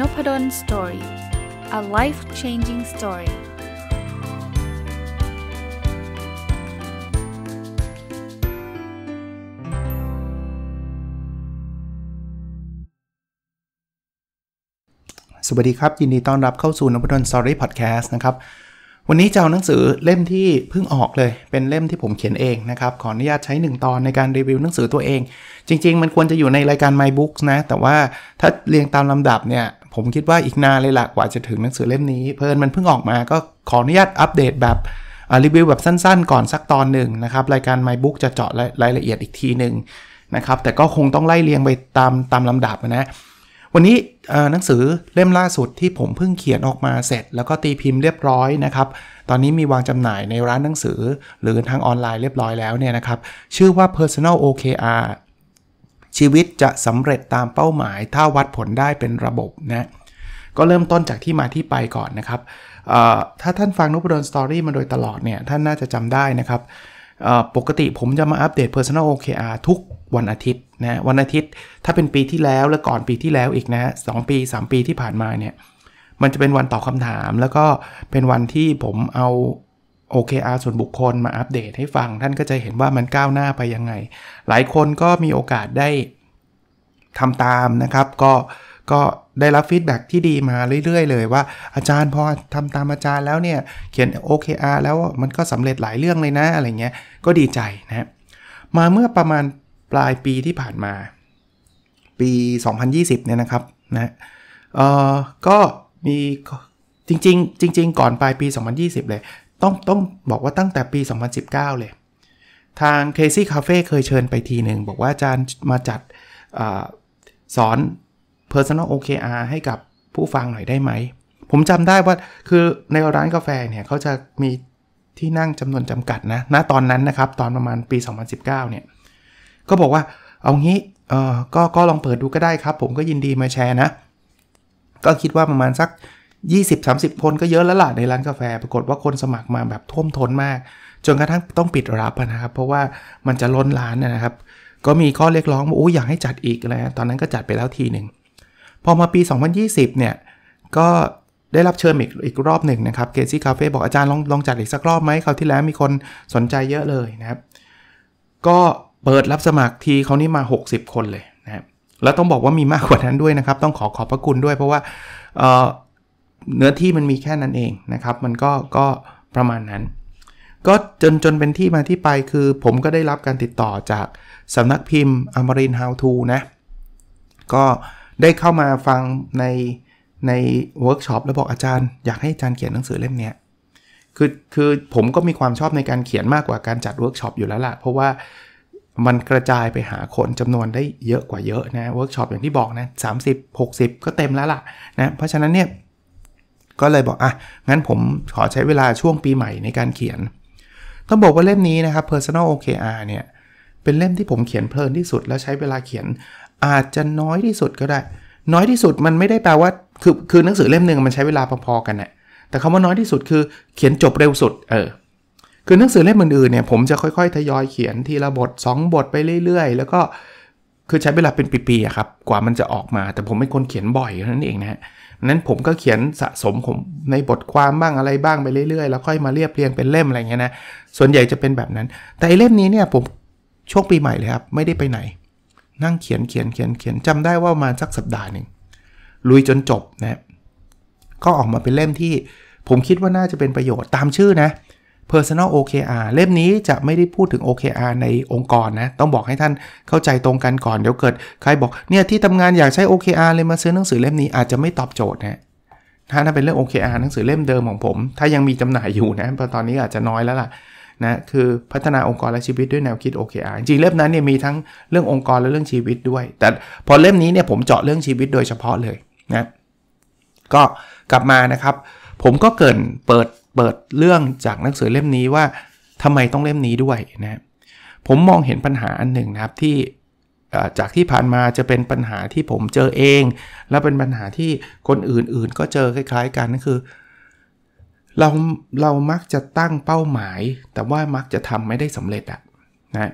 n o p ด d o สตอรี่ a life changing story. สวัสดีครับ ยินดีต้อนรับเข้าสู่นพดลสตอรี่พอดแคสต์นะครับวันนี้จะเอาหนังสือเล่มที่เพิ่งออกเลย เป็นเล่มที่ผมเขียนเองนะครับ ขออนุญาตใช้1ตอนในการรีวิวหนังสือตัวเอง จริง ๆมันควรจะอยู่ในรายการ My Books นะแต่ว่าถ้าเรียงตามลำดับเนี่ยผมคิดว่าอีกนานเลยละกว่าจะถึงหนังสือเล่มนี้เพลินมันเพิ่งออกมาก็ขออนุญาตอัปเดตแบบรีวิวแบบสั้น ๆ ก่อนสักตอนหนึ่งนะครับรายการ My Book จะเจาะรายละเอียดอีกทีหนึ่งนะครับแต่ก็คงต้องไล่เรียงไปตามตามลำดับนะวันนี้หนังสือเล่มล่าสุดที่ผมเพิ่งเขียนออกมาเสร็จ แล้วก็ตีพิมพ์เรียบร้อยนะครับ ตอนนี้มีวางจำหน่ายในร้านหนังสือ หรือทางออนไลน์เรียบร้อยแล้วเนี่ยนะครับ ชื่อว่า Personal OKR ชีวิตจะสำเร็จตามเป้าหมายถ้าวัดผลได้เป็นระบบนะก็เริ่มต้นจากที่มาที่ไปก่อนนะครับ ถ้าท่านฟังนุบดลสตอรี่มาโดยตลอดเนี่ยท่านน่าจะจำได้นะครับปกติผมจะมาอัปเดต Personal OKR ทุกวันอาทิตย์นะวันอาทิตย์ ถ้าเป็นปีที่แล้วและก่อนปีที่แล้วอีกนะสปี 3 ปีที่ผ่านมาเนี่ย มันจะเป็นวันตอบคาถาม แล้วก็เป็นวันที่ผมเอา OKR ส่วนบุคคลมาอัปเดตให้ฟัง ท่านก็จะเห็นว่ามันก้าวหน้าไปยังไง หลายคนก็มีโอกาสได้ทำตามนะครับ ก็ก็ได้รับฟีดแบ็ที่ดีมาเรื่อยๆเลยว่าอาจารย์พอทำตามอาจารย์แล้วเนี่ย เขียน OKR แล้วมันก็สำเร็จหลายเรื่องเลยนะอะไรเงี้ย ก็ดีใจนะมาเมื่อประมาณปลายปีที่ผ่านมาปี 2020 เนี่ยนะครับนะเออก็มีจริงๆจริงๆก่อนปลายปี 2020 เลย ต้องต้องบอกว่าตั้งแต่ปี 2019 เลย ทาง Crazy Cafe เคยเชิญไปทีหนึ่งบอกว่าอาจารย์มาจัดอสอน Personal OKR ให้กับผู้ฟังหน่อยได้ไหม ผมจำได้ว่าคือในร้านกาแฟเนี่ยเขาจะมีที่นั่งจำนวนจำกัดนะ ณ ตอนนั้นนะครับ ตอนประมาณปี 2019 เนี่ย ก็บอกว่าเอางี้เออก็ก็ลองเปิดดูก็ได้ครับ ผมก็ยินดีมาแชร์นะ ก็คิดว่าประมาณสัก 20-30 คนก็เยอะแล้วล่ะในร้านกาแฟ ปรากฏว่าคนสมัครมาแบบท่วมท้นมาก จนกระทั่งต้องปิดรับนะครับเพราะว่ามันจะล้นร้านนะครับ ก็มีข้อเรียกร้องว่าโอ้อยากให้จัดอีกนะ ตอนนั้นก็จัดไปแล้วทีหนึ่งพอมาปี 2020 เนี่ย ก็ได้รับเชิญอีกอีกรอบหนึ่งนะครับเกซี่คาเฟ่บอกอาจารย์ลองลองจัดอีกสักรอบไหมคราวที่แล้วมีคนสนใจเยอะเลยนะครับ ก็เปิดรับสมัครทีเขานี่มา 60 คนเลยนะครับ แล้วต้องบอกว่ามีมากกว่านั้นด้วยนะครับ ต้องขอขอบพระคุณด้วยเพราะว่าเเนื้อที่มันมีแค่นั้นเองนะครับ มันก็ก็ประมาณนั้น ก็จนจนเป็นที่มาที่ไปคือผมก็ได้รับการติดต่อจากสำนักพิมพ์อมรินฮาวทูนะก็เได้เข้ามาฟังในในเวิร์กช็อปแล้วบอกอาจารย์อยากให้อาจารย์เขียนหนังสือเล่มนี้คือคือผมก็มีความชอบในการเขียนมากกว่าการจัดเวิร์กช็อปอยู่แล้วละ่ะ เพราะว่ามันกระจายไปหาคนจำนวนได้เยอะกว่าเยอะนะเวิร์กช็อปอย่างที่บอกนะสามสิบหกสิบก็เต็มแล้วล่ะนะเพราะฉะนั้นเนี่ยก็เลยบอก อ่ะ งั้นผมขอใช้เวลาช่วงปีใหม่ในการเขียน ต้องบอกว่าเล่มนี้นะครับ Personal OKR เนี่ยเป็นเล่มที่ผมเขียนเพลินที่สุด แล้วใช้เวลาเขียนอาจจะน้อยที่สุดก็ได้ น้อยที่สุดมันไม่ได้แปลว่า คือ คือหนังสือเล่มหนึ่งมันใช้เวลาพอๆกันนห่ะแต่คำว่าน้อยที่สุดคือเขียนจบเร็วสุด เออ คือหนังสือเล่มอื่นๆเนี่ยผมจะค่อยๆ ทยอยเขียนทีละบท 2 บทไปเรื่อย ๆ แล้วก็ คือใช้เวลาเป็นปีๆครับ กว่ามันจะออกมา แต่ผมเป็นคนเขียนบ่อยนั่นเองนะฮะนั้นผมก็เขียนสะสมผมในบทความบ้างอะไรบ้างไปเรื่อยๆแล้วค่อยมาเรียบเรียงเป็นเล่มอะไรเงี้ยนะ ส่วนใหญ่จะเป็นแบบนั้น แต่เล่มนี้เนี่ยผมช่วงปีใหม่เลยครับไม่ได้ไปไหนนั่งเขียน เขียน เขียน เขียนจำได้ว่ามาสักสัปดาห์หนึ่งลุยจนจบนะก็ออกมาเป็นเล่มที่ผมคิดว่าน่าจะเป็นประโยชน์ตามชื่อนะ Personal OKR เล่มนี้จะไม่ได้พูดถึง OKR ในองค์กรนะ ต้องบอกให้ท่านเข้าใจตรงกันก่อน เดี๋ยวเกิดใครบอกเนี่ยที่ทำงานอยากใช้ OKR เลยมาซื้อหนังสือเล่มนี้อาจจะไม่ตอบโจทย์นะถ้าเป็นเรื่อง OKR หนังสือเล่มเดิมของผม ถ้ายังมีจำหน่ายอยู่นะตอนนี้อาจจะน้อยแล้วล่ะนะคือพัฒนาองค์กรและชีวิตด้วยแนวคิด OKR จริงเล่มนั้นเนี่ยมีทั้งเรื่ององค์กรและเรื่องชีวิตด้วย แต่พอเล่มนี้เนี่ยผมเจาะเรื่องชีวิตโดยเฉพาะเลยนะก็กลับมานะครับ ผมก็เกินเปิดเปิดเรื่องจากหนังสือเล่มนี้ว่าทำไมต้องเล่มนี้ด้วยนะผมมองเห็นปัญหาอันหนึ่งนะครับที่จากที่ผ่านมาจะเป็นปัญหาที่ผมเจอเอง และเป็นปัญหาที่คนอื่น ๆ ก็เจอคล้ายๆ กันนั่นคือเราเรามักจะตั้งเป้าหมาย แต่ว่ามักจะทำไม่ได้สำเร็จอะนะ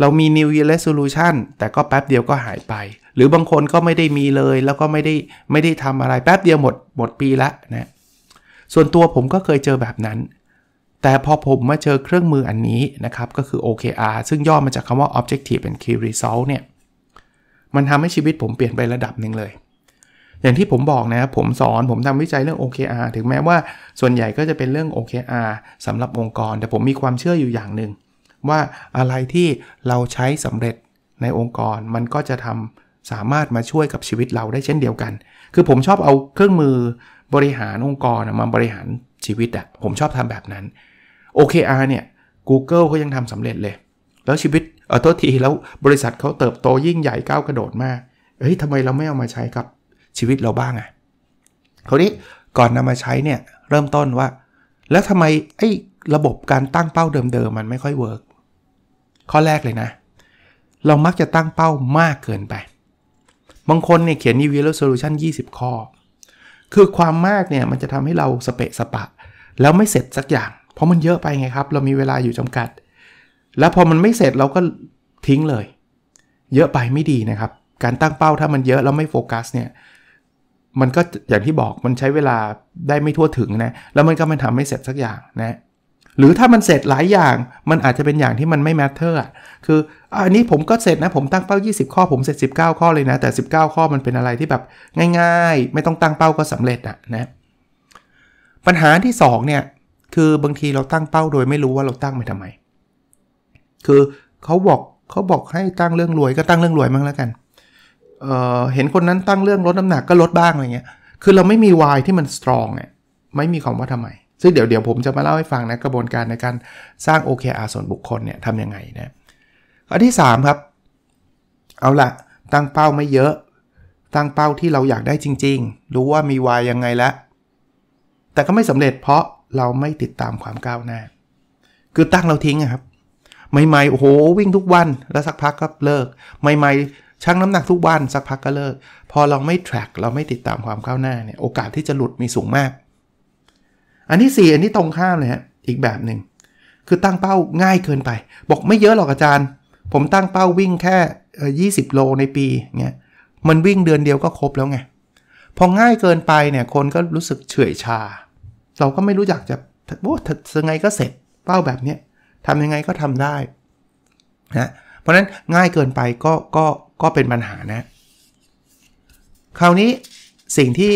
เรามี New Year Resolution แต่ก็แป๊บเดียวก็หายไป หรือบางคนก็ไม่ได้มีเลย แล้วก็ไม่ได้ไม่ได้ทำอะไรแป๊บเดียวหมดหมดปีละนะส่วนตัวผมก็เคยเจอแบบนั้น แต่พอผมมาเจอเครื่องมืออันนี้นะครับ ก็คือ OKR ซึ่งย่อมาจากคำว่า Objective and Key Result เนี่ย มันทำให้ชีวิตผมเปลี่ยนไประดับหนึ่งเลยอย่างที่ผมบอกนะครับผมสอนผมทำวิจัยเรื่อง OKR ถึงแม้ว่าส่วนใหญ่ก็จะเป็นเรื่อง OKR สำหรับองค์กรแต่ผมมีความเชื่ออยู่อย่างหนึ่ง ว่าอะไรที่เราใช้สำเร็จในองค์กรมันก็จะทำสามารถมาช่วยกับชีวิตเราได้เช่นเดียวกัน คือผมชอบเอาเครื่องมือบริหารองค์กรมาบริหารชีวิตอะผมชอบทำแบบนั้น OKR เนี่ย Google เขายังทำสำเร็จเลย แล้วชีวิตเออโทษทีแล้วบริษัทเขาเติบโตยิ่งใหญ่ก้าวกระโดดมากเฮ้ยทำไมเราไม่เอามาใช้กับชีวิตเราบ้างอะ่ะคราวนี้ก่อนนำมาใช้เนี่ย เริ่มต้นว่า แล้วทำไมไอ้ระบบการตั้งเป้าเดิมๆมันไม่ค่อยเวิร์กข้อแรกเลยนะ เรามักจะตั้งเป้ามากเกินไปบางคนเนี่ยเขียน New Year Resolution 20 ข้อ คือความมากเนี่ย มันจะทำให้เราสเปะสปะ แล้วไม่เสร็จสักอย่าง เพราะมันเยอะไปไงครับ เรามีเวลาอยู่จำกัด แล้วพอมันไม่เสร็จเราก็ทิ้งเลย เยอะไปไม่ดีนะครับ การตั้งเป้าถ้ามันเยอะแล้วไม่โฟกัสเนี่ยมันก็อย่างที่บอกมันใช้เวลาได้ไม่ทั่วถึงนะแล้วมันก็มันทำไม่เสร็จสักอย่างนะหรือถ้ามันเสร็จหลายอย่างมันอาจจะเป็นอย่างที่มันไม่มทเทอร์คืออันนี้ผมก็เสร็จนะผมตั้งเป้า 20 ข้อผมเสร็จ 19 ข้อเลยนะแต่ 19 ข้อมันเป็นอะไรที่แบบง่าย ๆ ไม่ต้องตั้งเป้าก็สำเร็จอะนะปัญหาที่2เนี่ยคือบางทีเราตั้งเป้า โดยไม่รู้ว่าเราตั้งไปทำไม คือเขาบอกเขาบอกให้ตั้งเรื่องรวยก็ตั้งเรื่องรวยมั้งแล้วกันเเห็นคนนั้นตั้งเรื่องลดน้ำหนักก็ลดบ้างอะไรเงี้ย คือเราไม่มีวายที่มันสตรองเนี่ยไม่มีคำาว่าทำไม ซึ่งเดี๋ยวเดี๋ยวผมจะมาเล่าให้ฟังนะ กระบวนการในการสร้าง OKR ส่วนบุคคลเนี่ยทำยังไงนะ อันที่ 3 ครับ เอาละตั้งเป้าไม่เยอะ ตั้งเป้าที่เราอยากได้จริงๆ รู้ว่ามีวายยังไงแล้ว แต่ก็ไม่สำเร็จเพราะเราไม่ติดตามความก้าวหน้า คือตั้งเราทิ้งครับ ใหม่ๆ โอ้โห วิ่งทุกวัน แล้วสักพักก็เลิก ใหม่ๆชั่งน้ำหนักทุกวันสักพักก็เลิก พอเราไม่ track เราไม่ติดตามความก้าวหน้าเนี่ยโอกาสที่จะหลุดมีสูงมาก อันที่4อันนี้ตรงข้ามเลยฮะ อีกแบบหนึ่ง คือตั้งเป้าง่ายเกินไป บอกไม่เยอะหรอกอาจารย์ ผมตั้งเป้าวิ่งแค่ 20 โลในปีเงี้ยมันวิ่งเดือนเดียวก็ครบแล้วไง พอง่ายเกินไปเนี่ย คนก็รู้สึกเฉื่อยชา เราก็ไม่รู้จักจะโอ้ยังไงก็เสร็จเป้าแบบเนี้ยทำยังไงก็ทำได้นะเพราะฉะนั้นง่ายเกินไปก็ก็ก็เป็นปัญหานะ คราวนี้สิ่งที่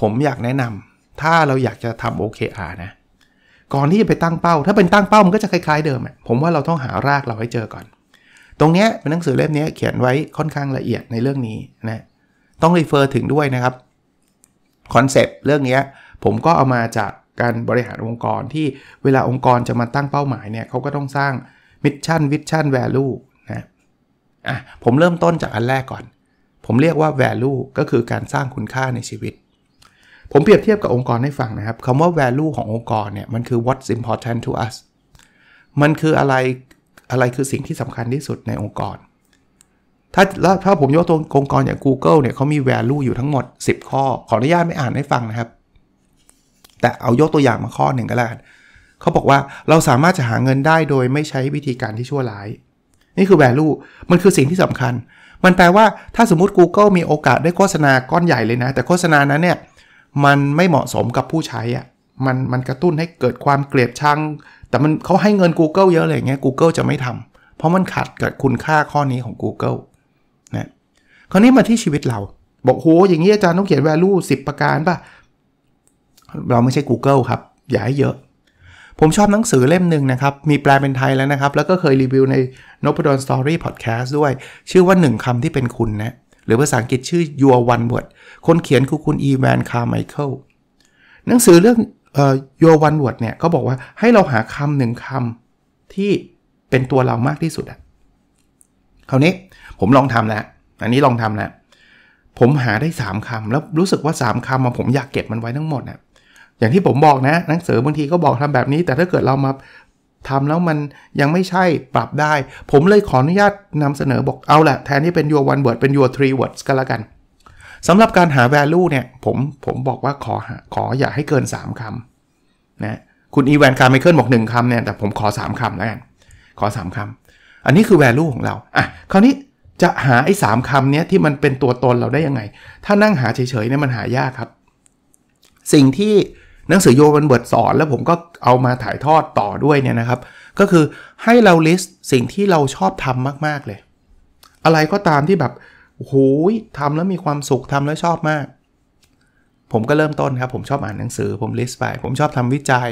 ผมอยากแนะนำถ้าเราอยากจะทำ OKR นะก่อนที่จะไปตั้งเป้า ถ้าเป็นตั้งเป้ามันก็จะคล้ายๆเดิมผมว่าเราต้องหารากเราให้เจอก่อน ตรงนี้เป็นหนังสือเล่มนี้เขียนไว้ค่อนข้างละเอียดในเรื่องนี้นะต้องรีเฟอร์ถึงด้วยนะครับคอนเซปต์เรื่องนี้ผมก็เอามาจากการบริหารองค์กรที่เวลาองค์กรจะมาตั้งเป้าหมายเนี่ยเขาก็ต้องสร้างมิชชั่นวิชั่นแวลูอ่ะผมเริ่มต้นจากอันแรกก่อน ผมเรียกว่า value ก็คือการสร้างคุณค่าในชีวิต ผมเปรียบเทียบกับองค์กรให้ฟังนะครับคำว่า value ขององค์กรเนี่ยมันคือ what's important to us มันคืออะไร อะไรคือสิ่งที่สำคัญที่สุดในองค์กร ถ้าแล้วถ้าผมยกตัวองค์กรอย่าง Google เนี่ยเขามี value อยู่ทั้งหมด 10 ข้อขออนุญาตไม่อ่านให้ฟังนะครับ แต่เอายกตัวอย่างมาข้อหนึ่งก็แล้วกันเขาบอกว่าเราสามารถจะหาเงินได้โดยไม่ใช้วิธีการที่ชั่วร้ายนี่คือ value มันคือสิ่งที่สำคัญ มันแปลว่าถ้าสมมติ Google มีโอกาสได้โฆษณาก้อนใหญ่เลยนะ แต่โฆษณานั้นเนี่ย มันไม่เหมาะสมกับผู้ใช้อะมันมันกระตุ้นให้เกิดความเกลียดชัง แต่มันเขาให้เงิน Google เยอะเลยอย่างเงี้ย Google จะไม่ทำ เพราะมันขัดกับคุณค่าข้อนี้ของ Google นะ คราวนี้มาที่ชีวิตเรา บอกโห อย่างนี้อาจารย์ต้องเขียน value 10 ประการป่ะ เราไม่ใช่ Google ครับอย่าให้เยอะผมชอบหนังสือเล่มหนึ่งนะครับ มีแปลเป็นไทยแล้วนะครับ แล้วก็เคยรีวิวในนพดนสตอรี่พอดแคสต์ด้วย ชื่อว่า 1 คำที่เป็นคุณนะ หรือภาษาอังกฤษชื่อ Your One Word คนเขียนคือคุณอีแวนคาร์ไมเคิล หนังสือเรื่องเอ่อ Your One Word เนี่ยเขาบอกว่าให้เราหาคำหนึ่งคำที่เป็นตัวเรามากที่สุดอะคราวนี้ผมลองทำแล้ว อันนี้ลองทำแล้ว ผมหาได้ 3 คำ แล้วรู้สึกว่า3คำมาผมอยากเก็บมันไว้ทั้งหมดนะอย่างที่ผมบอกนะหนังสือบางทีก็บอกทำแบบนี้ แต่ถ้าเกิดเรามาทำแล้วมันยังไม่ใช่ปรับได้ ผมเลยขออนุญาตนำเสนอบอก เอาแหละแทนที่เป็น your one word เป็น your three words ก็แล้วกันสำหรับการหา value เนี่ยผมผมบอกว่าขอขออย่าให้เกิน 3คำนะคุณอีแวนคาร์ไมเคิลบอก 1คำเนี่ย แต่ผมขอ 3คำแล้วกันขอ 3คำอันนี้คือ value ของเราอ่ะคราวนี้จะหาไอ้สามคำเนี้ยที่มันเป็นตัวตนเราได้ยังไง ถ้านั่งหาเฉยๆเนี่ยมันหายากครับ สิ่งที่หนังสือโยกันเบิรสอนแล้วผมก็เอามาถ่ายทอดต่อด้วยเนี่ยนะครับก็คือให้เราลิสต์สิ่งที่เราชอบทำมากๆเลย อะไรก็ตามที่แบบโหยทำแล้วมีความสุขทำแล้วชอบมาก ผมก็เริ่มต้นครับผมชอบอ่านหนังสือ ผมลิสต์ไป ผมชอบทำวิจัย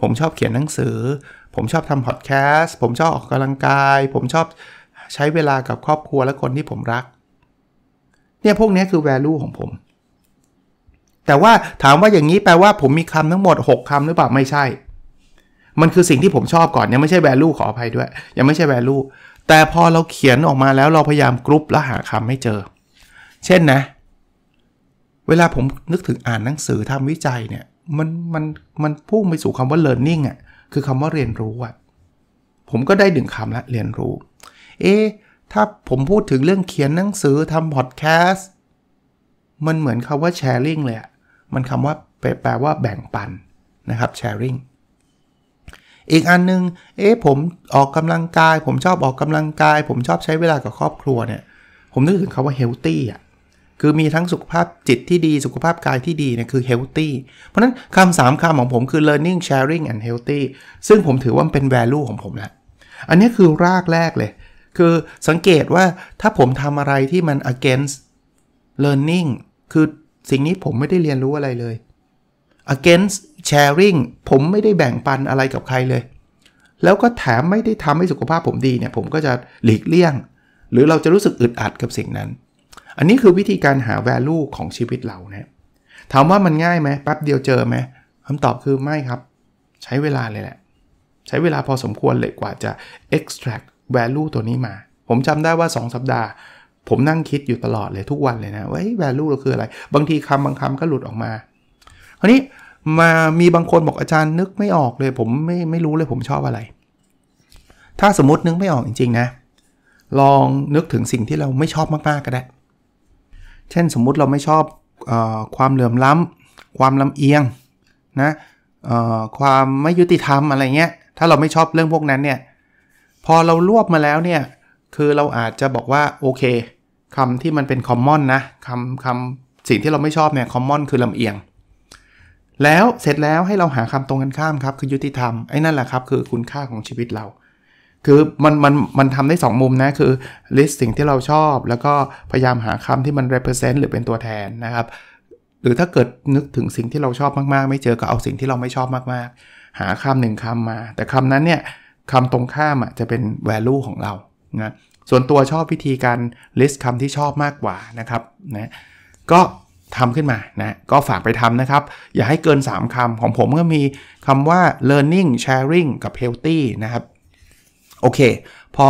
ผมชอบเขียนหนังสือ ผมชอบทำพอดแคสต์ผมชอบออกกำลังกาย ผมชอบใช้เวลากับครอบครัวและคนที่ผมรัก เนี่ยพวกนี้คือแวลูของผมแต่ว่าถามว่าอย่างนี้แปลว่าผมมีคำทั้งหมด 6 คำหรือเปล่า ไม่ใช่ มันคือสิ่งที่ผมชอบก่อนยังไม่ใช่ value ขออภัยด้วย ยังไม่ใช่ value แต่พอเราเขียนออกมาแล้วเราพยายามกรุ๊ป แล้วหาคำให้เจอ เช่นนะ เวลาผมนึกถึงอ่านหนังสือทำวิจัยเนี่ย มันมันมันพุ่งไปสู่คำว่า learning อะ่ะคือคำว่าเรียนรู้อะ่ะผมก็ได้หนึ่งคำละเรียนรู้เอ๊ถ้าผมพูดถึงเรื่องเขียนหนังสือทำพอดแคสต์มันเหมือนคำว่าแชร์ i ิงเลยอะมันคำว่าแปลว่าแบ่งปันนะครับ sharing อีกอันนึงเอ๊ะผมออกกำลังกาย ผมชอบออกกำลังกาย ผมชอบใช้เวลากับครอบครัวเนี่ย ผมนึกถึงคาว่า healthy อ่ะ คือมีทั้งสุขภาพจิตที่ดีสุขภาพกายที่ดีเนี่ยคือ healthy เพราะนั้นคำสามคำของผมคือ learning sharing and healthy ซึ่งผมถือว่าเป็น value ของผมแหละอันนี้คือรากแรกเลย คือสังเกตว่าถ้าผมทำอะไรที่มัน against learning คือสิ่งนี้ผมไม่ได้เรียนรู้อะไรเลย against sharing ผมไม่ได้แบ่งปันอะไรกับใครเลย แล้วก็แถมไม่ได้ทำให้สุขภาพผมดีเนี่ยผมก็จะหลีกเลี่ยง หรือเราจะรู้สึกอึดอัดกับสิ่งนั้น อันนี้คือวิธีการหา value ของชีวิตเรานะถามว่ามันง่ายไหมแป๊บเดียวเจอไหมคำตอบคือไม่ครับ ใช้เวลาเลยแหละ ใช้เวลาพอสมควรเลยกว่าจะ extract value ตัวนี้มา ผมจำได้ว่า 2 สัปดาห์ผมนั่งคิดอยู่ตลอดเลยทุกวันเลยนะว่า value เราคืออะไรบางทีคำบางคำก็หลุดออกมาคราวนี้มามีบางคนบอกอาจารย์นึกไม่ออกเลย ผมไม่ไม่รู้เลยผมชอบอะไร ถ้าสมมตินึกไม่ออกจริงๆนะลองนึกถึงสิ่งที่เราไม่ชอบมากๆก็ได้เช่นสมมุติเราไม่ชอบอความเหลื่อมล้ำ ความลำเอียงนะความไม่ยุติธรรมอะไรเงี้ย ถ้าเราไม่ชอบเรื่องพวกนั้นเนี่ยพอเรารวบมาแล้วเนี่ยคือเราอาจจะบอกว่าโอเคคำที่มันเป็นคอมมอนนะคำคำสิ่งที่เราไม่ชอบเนี่ยคอมมอนคือลำเอียง แล้วเสร็จแล้วให้เราหาคำตรงกันข้ามครับคือยุติธรรมไอ้นั่นแหละครับคือคุณค่าของชีวิตเรา คือมันมันมันทำได้ 2 มุมนะ คือลิสต์สิ่งที่เราชอบ แล้วก็พยายามหาคำที่มัน represent หรือเป็นตัวแทนนะครับ หรือถ้าเกิดนึกถึงสิ่งที่เราชอบมากๆ ไม่เจอก็เอาสิ่งที่เราไม่ชอบมากๆ หาคำหนึ่งคำมาแต่คำนั้นเนี่ยคำตรงข้ามอ่ะจะเป็น value ของเรานะส่วนตัวชอบวิธีการ list คำที่ชอบมากกว่านะครับนะก็ทำขึ้นมานะ ก็ฝากไปทำนะครับ อย่าให้เกิน 3 คํของผมก็มีคำว่า learning sharing กับ healthy นะครับ โอเค พอ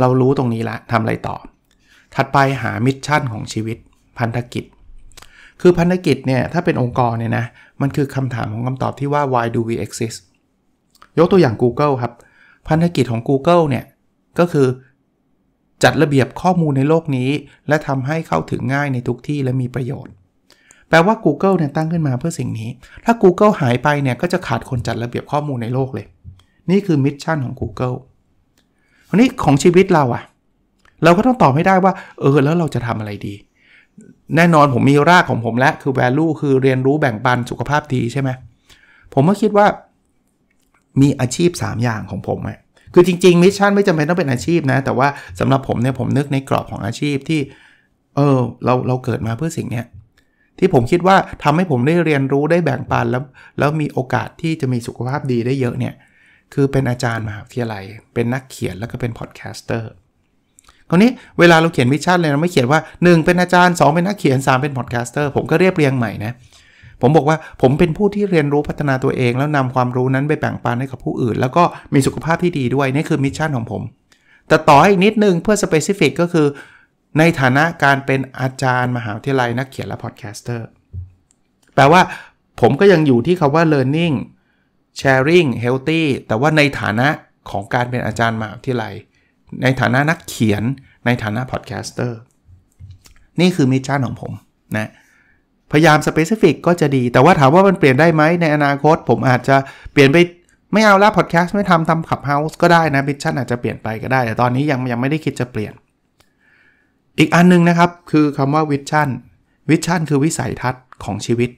เรารู้ตรงนี้ละทำอะไรต่อ ถัดไปหามิชชั่นของชีวิตพันธกิจ คือพันธกิจเนี่ยถ้าเป็นองค์กรเนี่ยนะมันคือคำถามของคำตอบที่ว่า why do we exist ยกตัวอย่าง Google ครับ พันธกิจของ Google เนี่ยก็คือจัดระเบียบข้อมูลในโลกนี้ และทำให้เข้าถึงง่ายในทุกที่และมีประโยชน์ แปลว่า Google เนี่ยตั้งขึ้นมาเพื่อสิ่งนี้ ถ้า Google หายไปเนี่ยก็จะขาดคนจัดระเบียบข้อมูลในโลกเลย นี่คือมิชชั่นของ Google ทีนี้ของชีวิตเราอะเราก็ต้องตอบให้ได้ว่าเออแล้วเราจะทำอะไรดี แน่นอนผมมีรากของผมและ คือ value คือเรียนรู้แบ่งปันสุขภาพดีใช่ไหมผมก็คิดว่า มีอาชีพ 3 อย่างของผมอะคือจริงๆมิชชั่นไม่จำเป็นต้องเป็นอาชีพนะ แต่ว่าสำหรับผมเนี่ยผมนึกในกรอบของอาชีพที่เออเราเราเกิดมาเพื่อสิ่งเนี้ย ที่ผมคิดว่าทำให้ผมได้เรียนรู้ได้แบ่งปัน แล้วแล้วมีโอกาสที่จะมีสุขภาพดีได้เยอะเนี่ย คือเป็นอาจารย์มหาวิทยาลัย เป็นนักเขียนแล้วก็เป็นพอดแคสเตอร์คราวนี้เวลาเราเขียนมิชชั่นเลยเราไม่เขียนว่า 1 เป็นอาจารย์ 2 เป็นนักเขียน3เป็นพอดแคสเตอร์ผมก็เรียบเรียงใหม่นะผมบอกว่าผมเป็นผู้ที่เรียนรู้พัฒนาตัวเอง แล้วนำความรู้นั้นไปแบ่งปันให้กับผู้อื่น แล้วก็มีสุขภาพที่ดีด้วยนี่คือมิชชั่นของผม แต่ต่ออีกนิดนึงเพื่อสเปซิฟิกก็คือ ในฐานะการเป็นอาจารย์มหาวิทยาลัยนักเขียนและพอดแคสเตอร์แปลว่าผมก็ยังอยู่ที่คาว่า learning sharing healthy แต่ว่าในฐานะของการเป็นอาจารย์มหาวิทยาลัยในฐานะนักเขียนในฐานะพอดแคสเตอร์นี่คือมิชชั่นของผม นะพยายามสเปซิฟิกก็จะดี แต่ว่าถามว่ามันเปลี่ยนได้ไหมในอนาคต ผมอาจจะเปลี่ยนไป ไม่เอาละพอดแคสต์ไม่ทำทำขับเฮาส์ก็ได้นะมิชชั่นอาจจะเปลี่ยนไปก็ได้ แต่ตอนนี้ยังยังไม่ได้คิดจะเปลี่ยน อีกอันนึงนะครับคือคำว่าวิชั่นวิชั่นคือวิสัยทัศน์ของชีวิต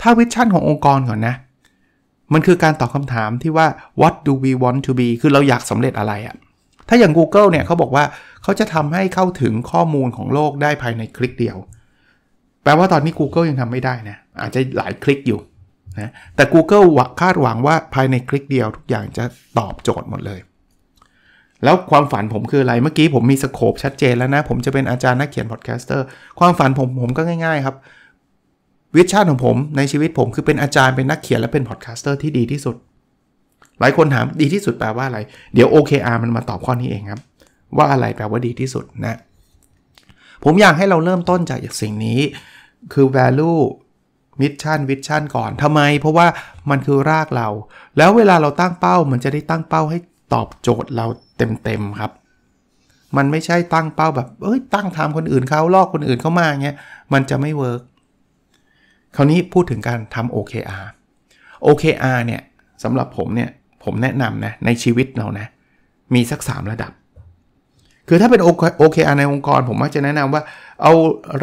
ถ้าวิชั่นขององค์กรก่อนนะ มันคือการตอบคำถามที่ว่า what do we want to be คือเราอยากสำเร็จอะไรอะถ้าอย่าง Google เนี่ยเขาบอกว่าเขาจะทำให้เข้าถึงข้อมูลของโลกได้ภายในคลิกเดียวแปลว่าตอนนี้ Google ยังทำไม่ได้นะ อาจจะหลายคลิกอยู่นะแต่ Google คาดหวังว่าภายในคลิกเดียวทุกอย่างจะตอบโจทย์หมดเลย แล้วความฝันผมคืออะไรเมื่อกี้ผมมีสโคปชัดเจนแล้วนะ ผมจะเป็นอาจารย์นักเขียนพอดแคสเตอร์ความฝันผมผมก็ง่าย ๆครับ วิชชของผมในชีวิตผมคือเป็นอาจารย์เป็นนักเขียนและเป็นพอดแคสเตอร์ที่ดีที่สุดหลายคนถามดีที่สุดแปลว่าอะไร เดี๋ยว OKR มันมาตอบข้อนี้เองครับ ว่าอะไรแปลว่าดีที่สุดนะผมอยากให้เราเริ่มต้นจากสิ่งนี้คือ value มิชชั่นวิชั่นก่อน ทำไม เพราะว่ามันคือรากเรา แล้วเวลาเราตั้งเป้า มันจะได้ตั้งเป้าให้ตอบโจทย์เราเต็มๆครับ มันไม่ใช่ตั้งเป้าแบบเอ้ย ตั้งทำคนอื่นเขาลอกคนอื่นเข้ามาเงี้ย มันจะไม่เวิร์กคราวนี้พูดถึงการทำ OKR OKR เนี่ยสำหรับผมเนี่ย ผมแนะนำนะในชีวิตเรานะ มีสัก3ระดับคือถ้าเป็นโอเคอาในองค์กร ผมมักจะแนะนำว่าเอา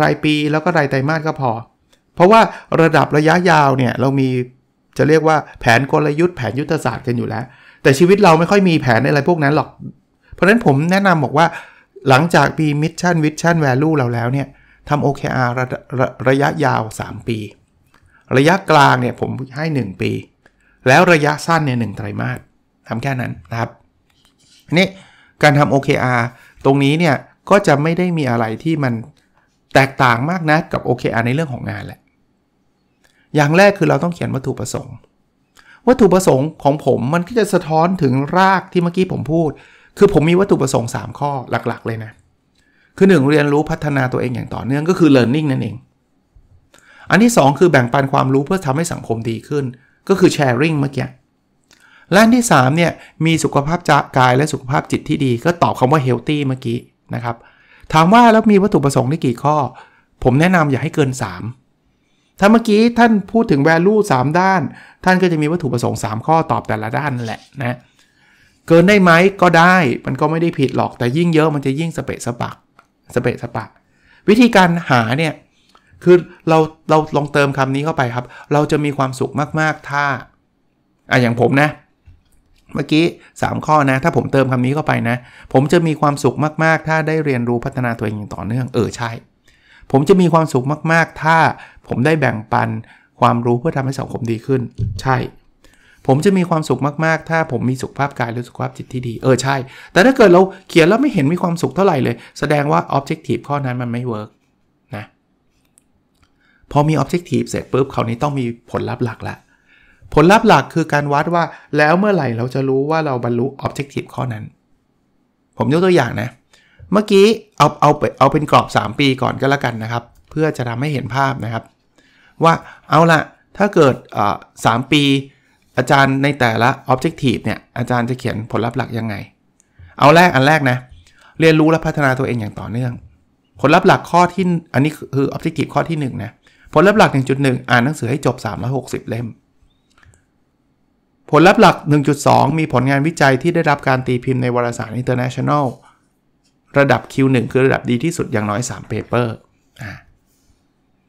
รายปีแล้วก็รายไตรมาสก็พอ เพราะว่าระดับระยะยาวเนี่ย เรามีจะเรียกว่าแผนกลยุทธ์แผนยุทธศาสตร์กันอยู่แล้ว แต่ชีวิตเราไม่ค่อยมีแผนอะไรพวกนั้นหรอก เพราะฉะนั้นผมแนะนำบอกว่าหลังจากปีมิชชั่นวิชชั่นแวลูเราแล้วเนี่ยทำโอเคอาร์ระยะยาว 3 ปี ระยะกลางเนี่ยผมให้ 1 ปี แล้วระยะสั้นเนี่ยหไตรมาสทำแค่นั้นนะครับนี่การทำ OKR ตรงนี้เนี่ยก็จะไม่ได้มีอะไรที่มันแตกต่างมากนะกับ o k เในเรื่องของงานแหละ อย่างแรกคือเราต้องเขียนวัตถุประสงค์ วัตถุประสงค์ของผมมันก็จะสะท้อนถึงรากที่เมื่อกี้ผมพูด คือผมมีวัตถุประสงค์ 3 ข้อหลักๆ เลยนะคือ 1 เรียนรู้พัฒนาตัวเองอย่างต่อเนื่องก็คือ learning นั่นเอง อันที่ 2 คือแบ่งปันความรู้เพื่อทำให้สังคมดีขึ้น ก็คือ sharing เมื่อกี้และอันที่3เนี่ยมีสุขภาพจากายและสุขภาพจิตที่ดี ก็ตอบคำว่าเฮลตี้เมื่อกี้นะครับ ถามว่าแล้วมีวัตถุประสงค์ได้กี่ข้อ ผมแนะนำอย่าให้เกิน 3 ถ้าเมื่อกี้ท่านพูดถึงแวลู e 3 ด้าน ท่านก็จะมีวัตถุประสงค์ 3 ข้อตอบแต่ละด้านแหละนะ เกินได้ไหมก็ได้ มันก็ไม่ได้ผิดหรอกแต่ยิ่งเยอะมันจะยิ่งสเปะสปักสเปะสปักวิธีการหาเนี่ยคือเราเราลองเติมคำนี้เข้าไปครับ เราจะมีความสุขมาก ๆถ้าอ่ะอย่างผมนะเมื่อกี้ 3 ข้อนะถ้าผมเติมคำนี้เข้าไปนะ ผมจะมีความสุขมากๆ ถ้าได้เรียนรู้พัฒนาตัวเองอย่างต่อเนื่องเออใช่ ผมจะมีความสุขมากๆ ถ้าผมได้แบ่งปันความรู้เพื่อทำให้สังคมดีขึ้น ใช่ ผมจะมีความสุขมาก ๆ ถ้าผมมีสุขภาพกายหรือสุขภาพจิตที่ดี เออใช่ แต่ถ้าเกิดเราเขียนแล้วไม่เห็นมีความสุขเท่าไหร่เลย แสดงว่าออบเจกตีฟข้อนั้นมันไม่เวิร์กนะพอมีออบเจกตีฟเสร็จปุ๊บคราวนี้ต้องมีผลลัพธ์หลักละผลลัพธ์หลักคือการวัดว่าแล้วเมื่อไหร่เราจะรู้ว่าเราบรรลุออบเจกตีฟข้อนั้น ผมยกตัวอย่างนะ เมื่อกี้เอาเอาอาเอาเป็นกรอบ 3 ปีก่อนก็แล้วกันนะครับ เพื่อจะทำให้เห็นภาพนะครับ ว่าเอาละถ้าเกิดสามปีอาจารย์ในแต่ละออบเจกตีฟเนี่ยอาจารย์จะเขียนผลลัพธ์หลักยังไง เอาแรกอันแรกนะ เรียนรู้และพัฒนาตัวเองอย่างต่อเนื่อง ผลลัพธ์หลักข้อที่อันนี้คือออบเจกตีฟข้อที่1นะผลลัพธ์หลัก 1.1อ่านหนังสือให้จบ360 เล่มผลลัพธ์หลัก 1.2 มีผลงานวิจัยที่ได้รับการตีพิมพ์ในวารสาร International ระดับ Q1 คือระดับดีที่สุด อย่างน้อย 3 paper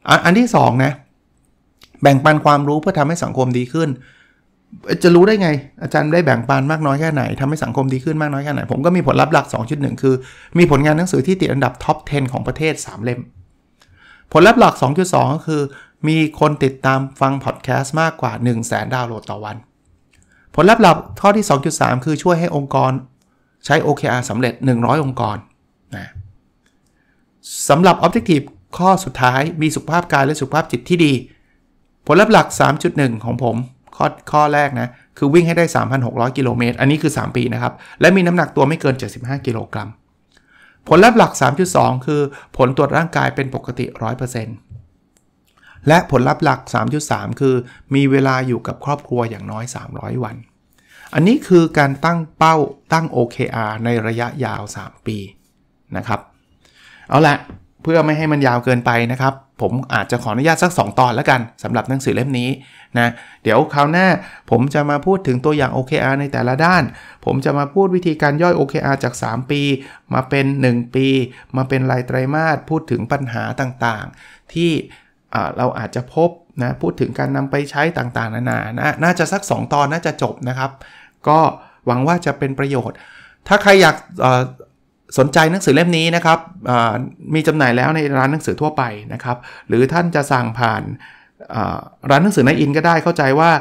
ออันที่2นะ แบ่งปันความรู้เพื่อทำให้สังคมดีขึ้น จะรู้ได้ไง อาจารย์ได้แบ่งปันมากน้อยแค่ไหน ทำให้สังคมดีขึ้นมากน้อยแค่ไหน ผมก็มีผลลัพธ์หลัก 2.1 คือ มีผลงานหนังสือที่ติดอันดับท็อป10 ของประเทศ 3 เล่ม ผลลัพธ์หลัก 2.2ก็คือ มีคนติดตามฟังพอดแคสต์มากกว่า 1 0 0 0 0แสนดาวน์โหลดต่อวันผลลัพธ์หลักข้อที่ 2.3 คือช่วยให้องค์กรใช้ OKR สำเร็จ 100 องค์กรนะสำหรับ Objective ข้อสุดท้ายมีสุขภาพกายและสุขภาพจิตที่ดี ผลลัพธ์หลัก 3.1 ของผมข้อข้อแรกนะ คือวิ่งให้ได้ 3,600 กิโลเมตร อันนี้คือ 3 ปีนะครับ และมีน้ำหนักตัวไม่เกิน 75 กิโลกรัม ผลลัพธ์หลัก 3.2 คือผลตรวจร่างกายเป็นปกติ 100%และผลลัพธ์หลัก 3.3 คือมีเวลาอยู่กับครอบครัวอย่างน้อย 300 วัน อันนี้คือการตั้งเป้าตั้ง OKR ในระยะยาว 3 ปี นะครับ เอาละ เพื่อไม่ให้มันยาวเกินไปนะครับ ผมอาจจะขออนุญาตสัก 2 ตอนแล้วกันสำหรับหนังสือเล่มนี้นะ เดี๋ยวคราวหน้าผมจะมาพูดถึงตัวอย่าง OKR ในแต่ละด้าน ผมจะมาพูดวิธีการย่อย OKR จาก 3 ปี มาเป็น 1 ปี มาเป็นรายไตรมาส พูดถึงปัญหาต่างๆ ที่เราอาจจะพบนะพูดถึงการนำไปใช้ต่างๆนานานะน่าจะสัก 2 ตอนน่าจะจบนะครับ ก็หวังว่าจะเป็นประโยชน์ ถ้าใครอยากสนใจหนังสือเล่มนี้นะครับมีจำหน่ายแล้วในร้านหนังสือทั่วไปนะครับหรือท่านจะสั่งผ่านร้านหนังสือในอินก็ได้เข้าใจว่า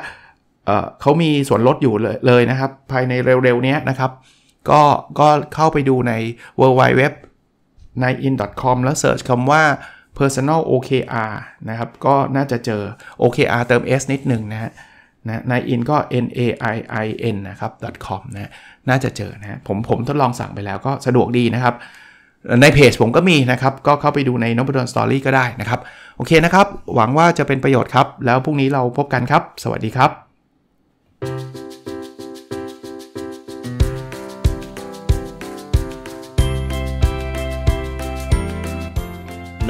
เขามีส่วนลดอยู่เลยเลยนะครับ ภายในเร็วๆนี้นะครับก็ก็เข้าไปดูใน w w w n i n c o m แล้วเสิร์ชคำว่า Personal OKR นะครับก็น่าจะเจอ OKR เติม S นิดหนึ่งนะฮะนะนายอินก็ n a i i n นะครับ .com นะน่าจะเจอนะผมผมทดลองสั่งไปแล้วก็สะดวกดีนะครับ ในเพจผมก็มีนะครับ ก็เข้าไปดูในนบดอนสตอรี่ก็ได้นะครับ โอเคนะครับ หวังว่าจะเป็นประโยชน์ครับ แล้วพรุ่งนี้เราพบกันครับ สวัสดีครับ